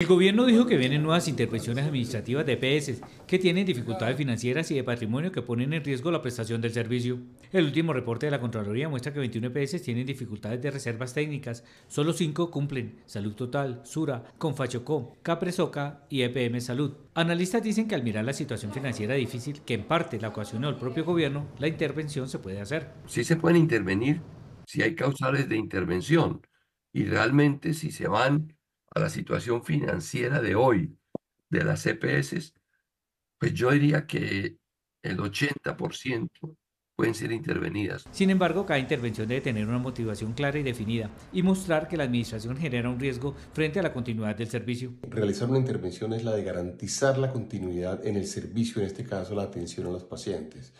El gobierno dijo que vienen nuevas intervenciones administrativas de EPS que tienen dificultades financieras y de patrimonio que ponen en riesgo la prestación del servicio. El último reporte de la Contraloría muestra que 21 EPS tienen dificultades de reservas técnicas, solo 5 cumplen Salud Total, Sura, Confachocó, Capresoca y EPM Salud. Analistas dicen que al mirar la situación financiera difícil que en parte la ocasionó el propio gobierno, la intervención se puede hacer. Si se pueden intervenir si hay causales de intervención y realmente si se van la situación financiera de hoy de las EPS, pues yo diría que el 80% pueden ser intervenidas. Sin embargo, cada intervención debe tener una motivación clara y definida y mostrar que la administración genera un riesgo frente a la continuidad del servicio. Realizar una intervención es la de garantizar la continuidad en el servicio, en este caso la atención a los pacientes.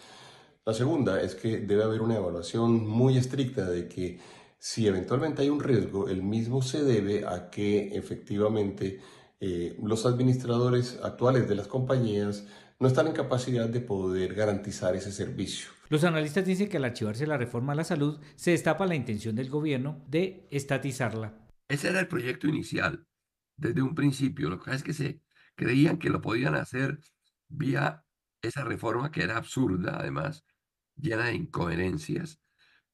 La segunda es que debe haber una evaluación muy estricta de que si eventualmente hay un riesgo, el mismo se debe a que efectivamente eh, los administradores actuales de las compañías no están en capacidad de poder garantizar ese servicio. Los analistas dicen que al archivarse la reforma a la salud se destapa la intención del gobierno de estatizarla. Ese era el proyecto inicial, desde un principio. Lo que es que se creían que lo podían hacer vía esa reforma que era absurda, además, llena de incoherencias,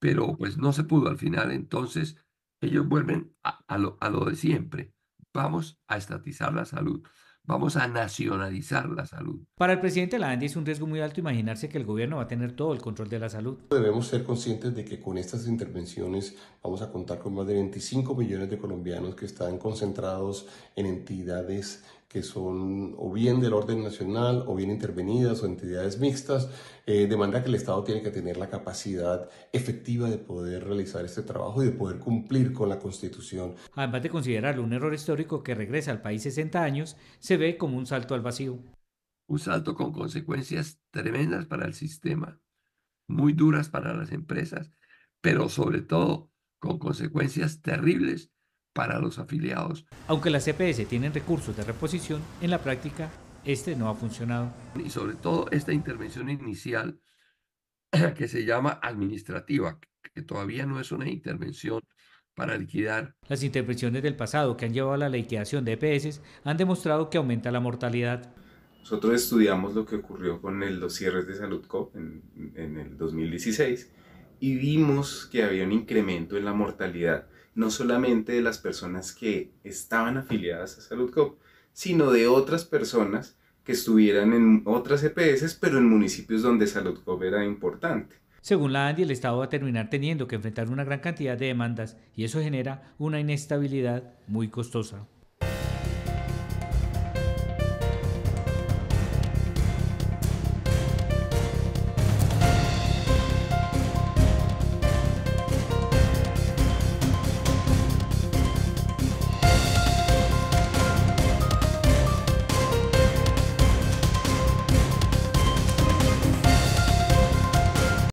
pero pues no se pudo al final. Entonces, ellos vuelven a, lo, de siempre. Vamos a estatizar la salud vamos a nacionalizar la salud. Para el presidente ANDI es un riesgo muy alto imaginarse que el gobierno va a tener todo el control de la salud. Debemos ser conscientes de que con estas intervenciones vamos a contar con más de 25 millones de colombianos que están concentrados en entidades que son o bien del orden nacional o bien intervenidas o entidades mixtas, eh, de manera que el Estado tiene que tener la capacidad efectiva de poder realizar este trabajo y de poder cumplir con la Constitución. Además de considerarlo un error histórico que regresa al país 60 años, se ve como un salto al vacío. Un salto con consecuencias tremendas para el sistema, muy duras para las empresas, pero sobre todo con consecuencias terribles para los afiliados. Aunque las EPS tienen recursos de reposición, en la práctica este no ha funcionado. Y sobre todo esta intervención inicial que se llama administrativa, que todavía no es una intervención para liquidar. Las intervenciones del pasado que han llevado a la liquidación de EPS han demostrado que aumenta la mortalidad. Nosotros estudiamos lo que ocurrió con el, los cierres de Salud en, en el 2016 y vimos que había un incremento en la mortalidad no solamente de las personas que estaban afiliadas a SaludCop, sino de otras personas que estuvieran en otras EPS, pero en municipios donde SaludCop era importante. Según la ANDI, el Estado va a terminar teniendo que enfrentar una gran cantidad de demandas y eso genera una inestabilidad muy costosa.